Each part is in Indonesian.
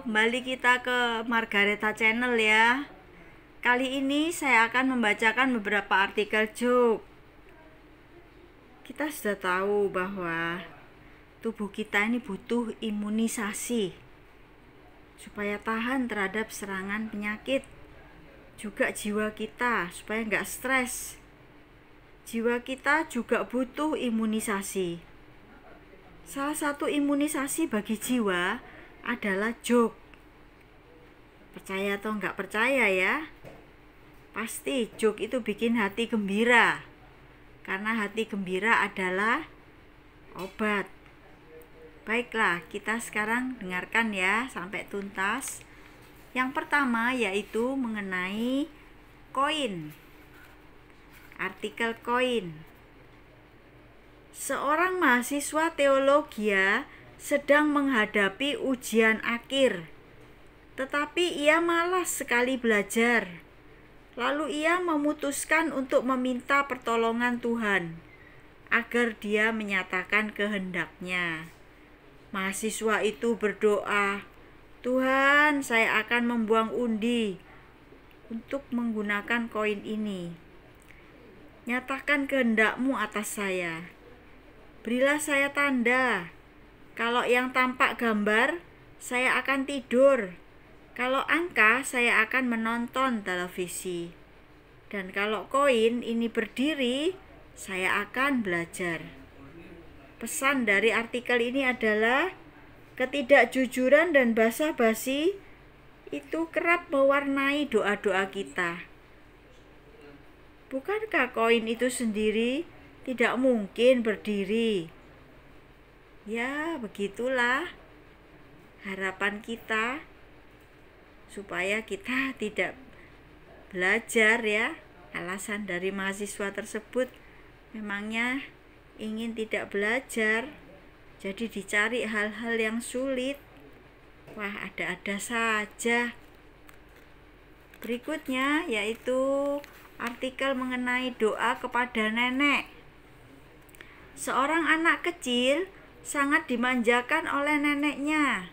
kembali kita ke Margareta Channel ya. Kali ini saya akan membacakan beberapa artikel joke. Kita sudah tahu bahwa tubuh kita ini butuh imunisasi supaya tahan terhadap serangan penyakit. Juga jiwa kita supaya nggak stres. Jiwa kita juga butuh imunisasi. Salah satu imunisasi bagi jiwa adalah joke. Percaya atau enggak percaya ya? Pasti joke itu bikin hati gembira. Karena hati gembira adalah obat. Baiklah, kita sekarang dengarkan ya sampai tuntas. Yang pertama yaitu mengenai koin. Artikel koin. Seorang mahasiswa teologi ya sedang menghadapi ujian akhir, tetapi ia malas sekali belajar. Lalu ia memutuskan untuk meminta pertolongan Tuhan agar dia menyatakan kehendaknya. Mahasiswa itu berdoa, "Tuhan, saya akan membuang undi untuk menggunakan koin ini. Nyatakan kehendakmu atas saya. Berilah saya tanda." Kalau yang tampak gambar, saya akan tidur. Kalau angka, saya akan menonton televisi. Dan kalau koin ini berdiri, saya akan belajar. Pesan dari artikel ini adalah ketidakjujuran dan basa-basi itu kerap mewarnai doa-doa kita. Bukankah koin itu sendiri tidak mungkin berdiri? Ya, begitulah harapan kita supaya kita tidak belajar ya. Alasan dari mahasiswa tersebut memangnya ingin tidak belajar. Jadi dicari hal-hal yang sulit. Wah, ada-ada saja. Berikutnya yaitu artikel mengenai doa kepada nenek. Seorang anak kecil sangat dimanjakan oleh neneknya.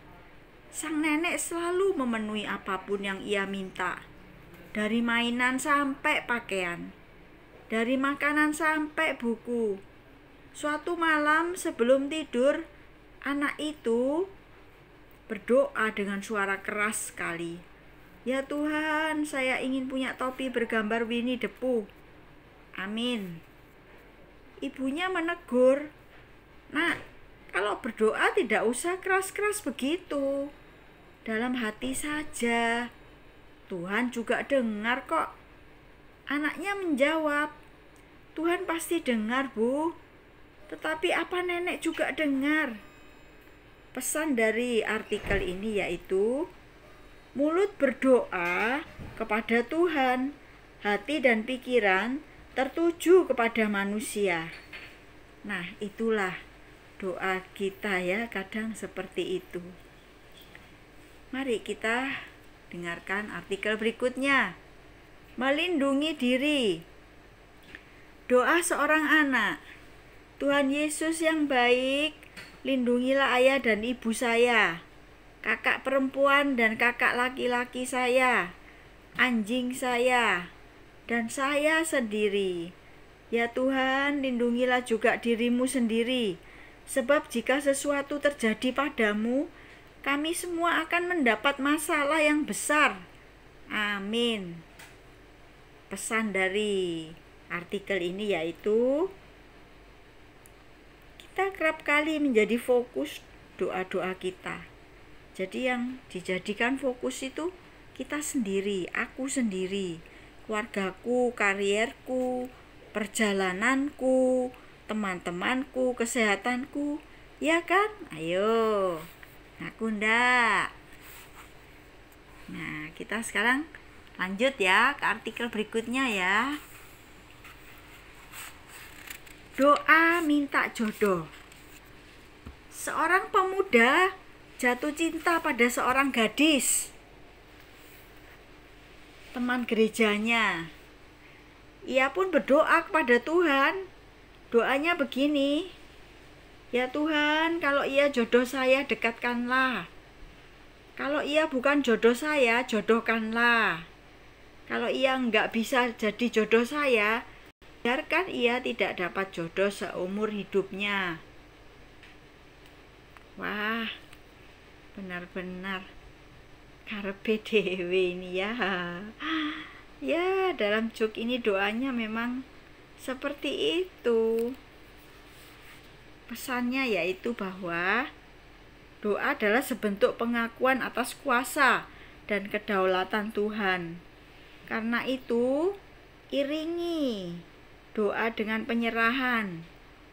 Sang nenek selalu memenuhi apapun yang ia minta, dari mainan sampai pakaian, dari makanan sampai buku. Suatu malam sebelum tidur, anak itu berdoa dengan suara keras sekali. Ya Tuhan, saya ingin punya topi bergambar Winnie the Pooh. Amin. Ibunya menegur, "Nak, kalau berdoa tidak usah keras-keras begitu. Dalam hati saja. Tuhan juga dengar kok. Anaknya menjawab, Tuhan pasti dengar, Bu. Tetapi apa nenek juga dengar? Pesan dari artikel ini yaitu mulut berdoa kepada Tuhan, hati dan pikiran tertuju kepada manusia. Nah, itulah doa kita ya kadang seperti itu mari kita dengarkan artikel berikutnya melindungi diri doa seorang anak Tuhan Yesus yang baik lindungilah ayah dan ibu saya kakak perempuan dan kakak laki-laki saya anjing saya dan saya sendiri. Ya Tuhan, lindungilah juga dirimu sendiri Sebab jika sesuatu terjadi padamu, kami semua akan mendapat masalah yang besar. Amin. Pesan dari artikel ini yaitu kita kerap kali menjadi fokus doa-doa kita. Jadi yang dijadikan fokus itu kita sendiri, aku sendiri, keluargaku, karierku, perjalananku, teman-temanku, kesehatanku, ya kan? Ayo, aku ndak. Nah, kita sekarang lanjut ya ke artikel berikutnya ya. Doa minta jodoh. Seorang pemuda jatuh cinta pada seorang gadis. Teman gerejanya. Ia pun berdoa kepada Tuhan Doanya begini, Ya Tuhan, kalau ia jodoh saya dekatkanlah. Kalau ia bukan jodoh saya, jodohkanlah. Kalau ia nggak bisa jadi jodoh saya, biarkan ia tidak dapat jodoh seumur hidupnya. Wah, benar-benar karpe dewi ini ya. Ya, dalam cuk ini doanya memang seperti itu. Pesannya yaitu bahwa doa adalah sebentuk pengakuan atas kuasa dan kedaulatan Tuhan. Karena itu, iringi doa dengan penyerahan,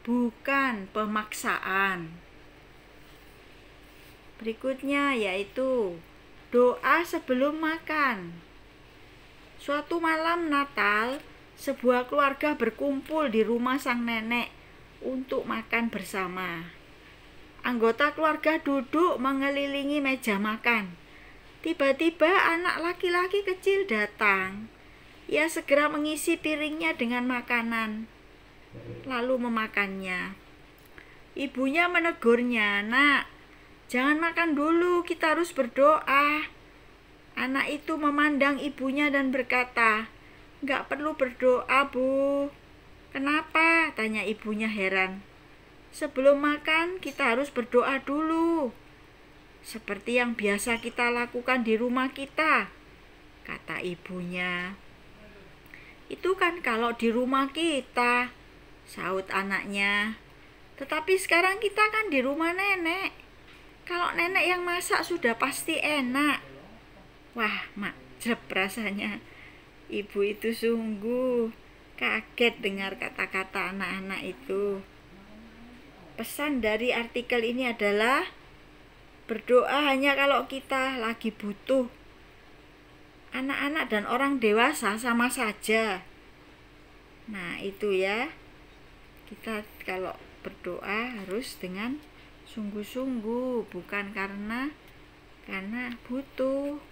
bukan pemaksaan. Berikutnya yaitu doa sebelum makan. Suatu malam Natal, sebuah keluarga berkumpul di rumah sang nenek untuk makan bersama. Anggota keluarga duduk mengelilingi meja makan. Tiba-tiba anak laki-laki kecil datang. Ia segera mengisi piringnya dengan makanan, lalu memakannya. Ibunya menegurnya, "Nak, jangan makan dulu, kita harus berdoa." Anak itu memandang ibunya dan berkata, nggak perlu berdoa, Bu. Kenapa? Tanya ibunya heran. Sebelum makan, kita harus berdoa dulu. Seperti yang biasa kita lakukan di rumah kita, kata ibunya. Itu kan kalau di rumah kita, saut anaknya. Tetapi sekarang kita kan di rumah nenek. Kalau nenek yang masak sudah pasti enak. Wah, mak, jeb rasanya. Ibu itu sungguh kaget dengar kata-kata anak-anak itu. Pesan dari artikel ini adalah berdoa hanya kalau kita lagi butuh. Anak-anak dan orang dewasa sama saja. Nah, itu ya. Kita kalau berdoa harus dengan sungguh-sungguh, bukan karena karena butuh.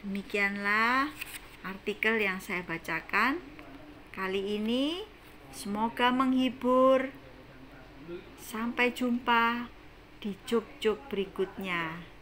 Demikianlah artikel yang saya bacakan kali ini. Semoga menghibur. Sampai jumpa di cuk-cuk berikutnya.